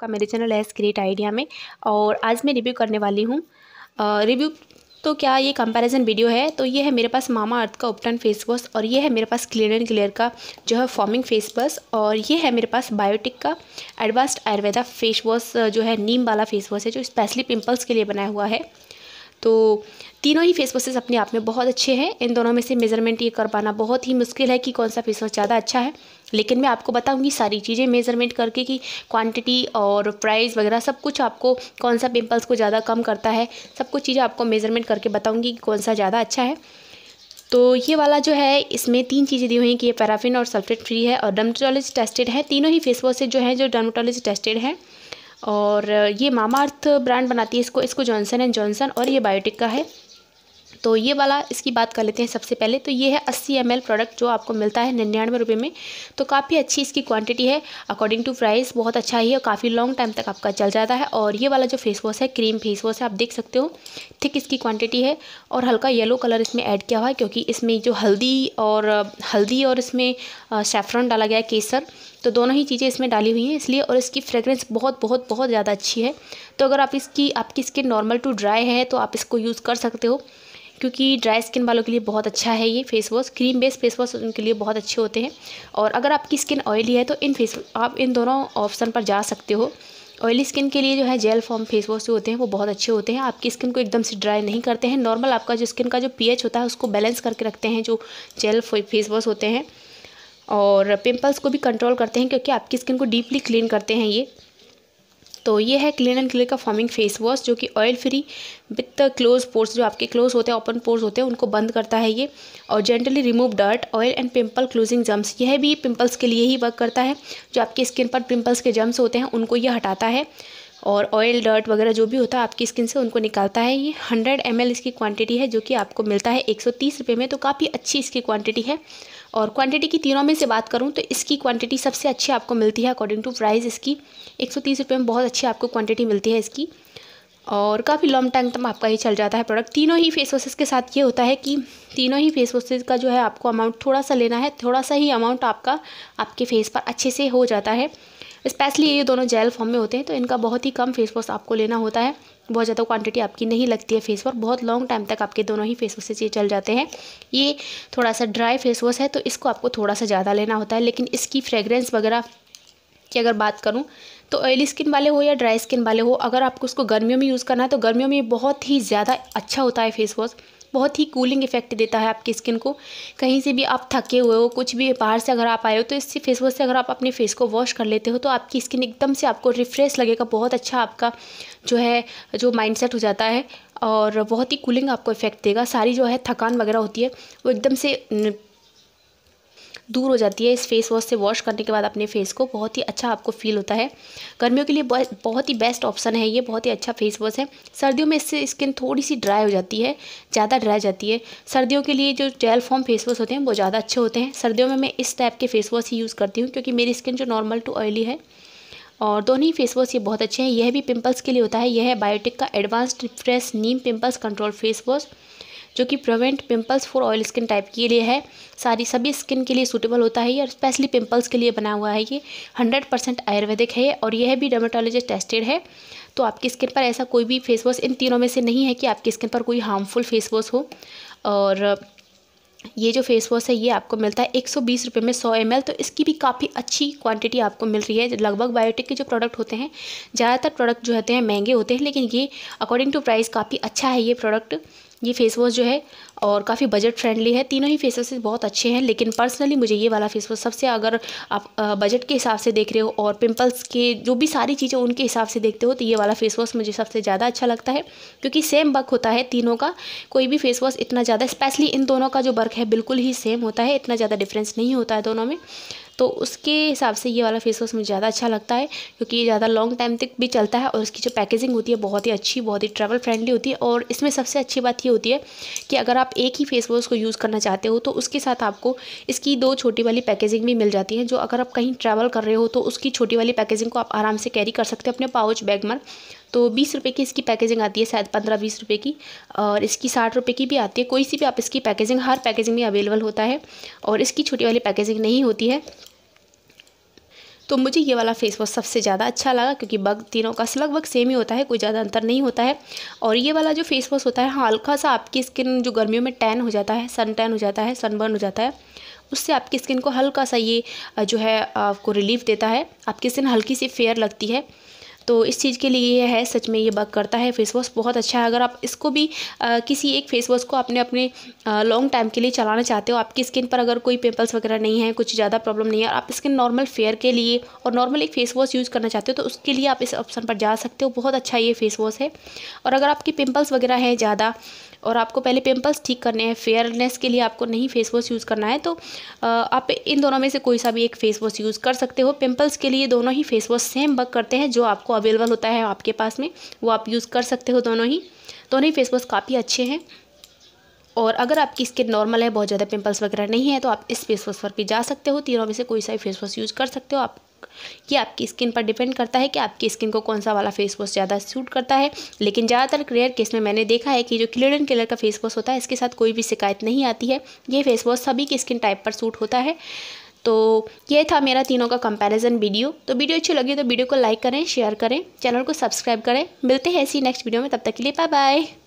का मेरे channel S great idea में और आज मैं रिव्यू करने वाली हूँ रिव्यू तो क्या ये कंपैरिजन वीडियो है तो ये है मेरे पास मामा अर्थ का उपटन फेस वॉश और ये है मेरे पास क्लियर एंड क्लियर का जो है फॉर्मिंग फेस वॉश और ये है मेरे पास बायोटिक का एडवांस्ड आयुर्वेदा फेस वॉश जो है नीम वाला फेस वॉश है जो स्पेशली पिंपल्स के लिए बनाया हुआ है तो तीनों ही फेस वॉशेज़ अपने आप में बहुत अच्छे हैं इन दोनों में से मेज़रमेंट ये कर पाना बहुत ही मुश्किल है कि कौन सा फेस वॉश ज़्यादा अच्छा है लेकिन मैं आपको बताऊंगी सारी चीज़ें मेज़रमेंट करके कि क्वांटिटी और प्राइस वगैरह सब कुछ आपको कौन सा पिम्पल्स को ज़्यादा कम करता है सब कुछ चीज़ें आपको मेज़रमेंट करके बताऊँगी कि कौन सा ज़्यादा अच्छा है तो ये वाला जो है इसमें तीन चीज़ें दी हुई हैं कि ये पैराफिन और सल्फेट फ्री है और डर्मोटोलॉजी टेस्टेड है तीनों ही फेस वॉशेज जो हैं जो डर्मोटोलॉजी टेस्टेड हैं और ये मामा अर्थ ब्रांड बनाती है इसको इसको जॉनसन एंड जॉनसन और ये बायोटिक का है तो ये वाला इसकी बात कर लेते हैं सबसे पहले तो ये है अस्सी एम प्रोडक्ट जो आपको मिलता है निन्यानवे रुपये में तो काफ़ी अच्छी इसकी क्वांटिटी है अकॉर्डिंग टू प्राइस बहुत अच्छा ही है काफ़ी लॉन्ग टाइम तक आपका चल जाता है और ये वाला जो फेस वॉश है क्रीम फेस वॉश है आप देख सकते हो थिक इसकी क्वान्टिटी है और हल्का येलो कलर इसमें ऐड किया हुआ है क्योंकि इसमें जो हल्दी और हल्दी और इसमें सेफ्रॉन डाला गया है केसर तो दोनों ही चीज़ें इसमें डाली हुई हैं इसलिए और इसकी फ्रेग्रेंस बहुत बहुत बहुत ज़्यादा अच्छी है तो अगर आप इसकी आपकी स्किन नॉर्मल टू ड्राई है तो आप इसको यूज़ कर सकते हो क्योंकि ड्राई स्किन वालों के लिए बहुत अच्छा है ये face wash cream based face wash उनके लिए बहुत अच्छे होते हैं और अगर आपकी स्किन ऑयली है तो इन फेस आप इन दोनों ऑप्शन पर जा सकते हो ऑयली स्किन के लिए जो है जेल फॉर्म फेस वॉश जो होते हैं वो बहुत अच्छे होते हैं आपकी स्किन को एकदम से ड्राई नहीं करते हैं नॉर्मल आपका जो स्किन का जो पीएच होता है उसको बैलेंस करके रखते हैं जो जेल फेस वॉश होते हैं और पिंपल्स को भी कंट्रोल करते हैं क्योंकि आपकी स्किन को डीपली क्लीन करते हैं ये तो ये है क्लीन एंड क्लियर का फॉर्मिंग फेस वॉश जो कि oil free with close pores जो आपके क्लोज होते हैं ओपन पोर्स होते हैं उनको बंद करता है ये और gently remove dirt oil and pimple clogging germs यह भी पिंपल्स के लिए ही वर्क करता है जो आपकी स्किन पर पिम्पल्स के जम्स होते हैं उनको ये हटाता है और ऑयल डर्ट वगैरह जो भी होता है आपकी स्किन से उनको निकालता है ये हंड्रेड एम इसकी क्वान्टिटी है जो कि आपको मिलता है एक सौ में तो काफ़ी अच्छी इसकी क्वान्टिटी है और क्वांटिटी की तीनों में से बात करूँ तो इसकी क्वांटिटी सबसे अच्छी आपको मिलती है अकॉर्डिंग टू प्राइस इसकी एक सौ तीस रुपये में बहुत अच्छी आपको क्वांटिटी मिलती है इसकी और काफ़ी लॉन्ग टाइम तक आपका ये चल जाता है प्रोडक्ट तीनों ही फेस वॉशेज़ के साथ ये होता है कि तीनों ही फेस वॉशेज का जो है आपको अमाउंट थोड़ा सा लेना है थोड़ा सा ही अमाउंट आपका आपके फेस पर अच्छे से हो जाता है स्पेशली ये दोनों जेल फॉर्म में होते हैं तो इनका बहुत ही कम फेस वॉश आपको लेना होता है बहुत ज़्यादा क्वांटिटी आपकी नहीं लगती है फेस वॉश बहुत लॉन्ग टाइम तक आपके दोनों ही फेस वॉश से ये चल जाते हैं ये थोड़ा सा ड्राई फेस वॉश है तो इसको आपको थोड़ा सा ज़्यादा लेना होता है लेकिन इसकी फ्रेगरेंस वगैरह की अगर बात करूँ तो ऑयली स्किन वाले हो या ड्राई स्किन वाले हो अगर आपको उसको गर्मियों में यूज़ करना है तो गर्मियों में बहुत ही ज़्यादा अच्छा होता है फेस वॉश बहुत ही कूलिंग इफेक्ट देता है आपकी स्किन को कहीं से भी आप थके हुए हो कुछ भी बाहर से अगर आप आए हो तो इससे फेस वॉश से अगर आप अपने फेस को वॉश कर लेते हो तो आपकी स्किन एकदम से आपको रिफ्रेश लगेगा बहुत अच्छा आपका जो है जो माइंडसेट हो जाता है और बहुत ही कूलिंग आपको इफेक्ट देगा सारी जो है थकान वगैरह होती है वो एकदम से दूर हो जाती है इस फेस वॉश से वॉश करने के बाद अपने फेस को बहुत ही अच्छा आपको फील होता है गर्मियों के लिए बहुत ही बेस्ट ऑप्शन है ये बहुत ही अच्छा फेस वॉश है सर्दियों में इससे स्किन थोड़ी सी ड्राई हो जाती है ज़्यादा ड्राई जाती है सर्दियों के लिए जो जेल फॉर्म फेस वॉश होते हैं वो ज़्यादा अच्छे होते हैं सर्दियों में मैं इस टाइप के फेस वॉश ही यूज़ करती हूँ क्योंकि मेरी स्किन जो नॉर्मल टू ऑयली है और दोनों ही फेस वॉश ये बहुत अच्छे हैं यह भी पिंपल्स के लिए होता है यह है बायोटिक का advanced fresh neem pimples control face wash जो कि prevent pimples for oil skin type के लिए है सारी सभी स्किन के लिए सूटेबल होता है ये और स्पेशली पिंपल्स के लिए बना हुआ है ये हंड्रेड परसेंट आयुर्वेदिक है और यह भी डर्माटोलॉजी टेस्टेड है तो आपकी स्किन पर ऐसा कोई भी फेस वॉश इन तीनों में से नहीं है कि आपकी स्किन पर कोई हार्मफुल फेस वॉश हो और ये जो फेस वॉश है ये आपको मिलता है एक सौ में सौ एम तो इसकी भी काफ़ी अच्छी क्वांटिटी आपको मिल रही है लगभग बायोटिक के जो प्रोडक्ट होते हैं ज़्यादातर प्रोडक्ट जो होते हैं महंगे होते हैं लेकिन ये अकॉर्डिंग टू प्राइस काफ़ी अच्छा है ये प्रोडक्ट ये फेस वॉश जो है और काफ़ी बजट फ्रेंडली है तीनों ही फेस वॉशेज बहुत अच्छे हैं लेकिन पर्सनली मुझे ये वाला फेस वॉश सबसे अगर आप बजट के हिसाब से देख रहे हो और पिंपल्स के जो भी सारी चीज़ें उनके हिसाब से देखते हो तो ये वाला फेस वॉश मुझे सबसे ज़्यादा अच्छा लगता है क्योंकि सेम वर्क होता है तीनों का कोई भी फेस वॉश इतना ज़्यादा स्पेशली इन दोनों का जो वर्क है बिल्कुल ही सेम होता है इतना ज़्यादा डिफरेंस नहीं होता है दोनों में तो उसके हिसाब से ये वाला फेस वॉश मुझे ज़्यादा अच्छा लगता है क्योंकि ये ज़्यादा लॉन्ग टाइम तक भी चलता है और इसकी जो पैकेजिंग होती है बहुत ही अच्छी बहुत ही ट्रैवल फ्रेंडली होती है और इसमें सबसे अच्छी बात ये होती है कि अगर आप एक ही फेस वॉश को यूज़ करना चाहते हो तो उसके साथ आपको इसकी दो छोटी वाली पैकेजिंग भी मिल जाती है जो अगर आप कहीं ट्रैवल कर रहे हो तो उसकी छोटी वाली पैकेजिंग को आप आराम से कैरी कर सकते हो अपने पाउच बैग में तो बीस रुपये की इसकी पैकेजिंग आती है शायद पंद्रह बीस रुपये की और इसकी साठ रुपये की भी आती है कोई सी भी आप इसकी पैकेजिंग हर पैकेजिंग में अवेलेबल होता है और इसकी छोटी वाली पैकेजिंग नहीं होती है तो मुझे ये वाला फेस वॉश सबसे ज़्यादा अच्छा लगा क्योंकि बग तीनों का लगभग सेम ही होता है कोई ज़्यादा अंतर नहीं होता है और ये वाला जो फेस वॉश होता है हाँ, हल्का सा आपकी स्किन जो गर्मियों में टैन हो जाता है सन टैन हो जाता है सनबर्न हो जाता है उससे आपकी स्किन को हल्का सा ये जो है आपको रिलीफ देता है आपकी स्किन हल्की सी फेयर लगती है तो इस चीज़ के लिए यह है सच में ये वर्क करता है फेस वॉश बहुत अच्छा है अगर आप इसको भी आ, किसी एक फेस वॉश को अपने अपने लॉन्ग टाइम के लिए चलाना चाहते हो आपकी स्किन पर अगर कोई पिम्पल्स वगैरह नहीं है कुछ ज़्यादा प्रॉब्लम नहीं है आप स्किन नॉर्मल फेयर के लिए और नॉर्मल एक फेस वॉश यूज़ करना चाहते हो तो उसके लिए आप इस ऑप्शन पर जा सकते हो बहुत अच्छा ये फेस वॉश है और अगर आपकी पिम्पल्स वगैरह हैं ज़्यादा और आपको पहले पिम्पल्स ठीक करने हैं फेयरनेस के लिए आपको नहीं फेस वॉश यूज़ करना है तो आप इन दोनों में से कोई सा भी एक फेस वॉश यूज़ कर सकते हो पिम्पल्स के लिए दोनों ही फेस वॉश सेम वर्क करते हैं जो आपको अवेलेबल होता है आपके पास में वो आप यूज़ कर सकते हो दोनों ही दोनों ही फेस वॉश काफ़ी अच्छे हैं और अगर आपकी स्किन नॉर्मल है बहुत ज़्यादा पिंपल्स वगैरह नहीं है तो आप इस फेस वॉश पर भी जा सकते हो तीनों में से कोई सा फेस वॉश यूज़ कर सकते हो आप ये आपकी स्किन पर डिपेंड करता है कि आपकी स्किन को कौन सा वाला फेस वॉश ज़्यादा सूट करता है लेकिन ज़्यादातर क्रेयर केस में मैंने देखा है कि जो एंड कलर का फेस वॉश होता है इसके साथ कोई भी शिकायत नहीं आती है ये फेस वॉश सभी की स्किन टाइप पर सूट होता है तो ये था मेरा तीनों का कंपैरिजन वीडियो तो वीडियो अच्छी लगी तो वीडियो को लाइक करें शेयर करें चैनल को सब्सक्राइब करें मिलते हैं ऐसी नेक्स्ट वीडियो में तब तक के लिए बाय बाय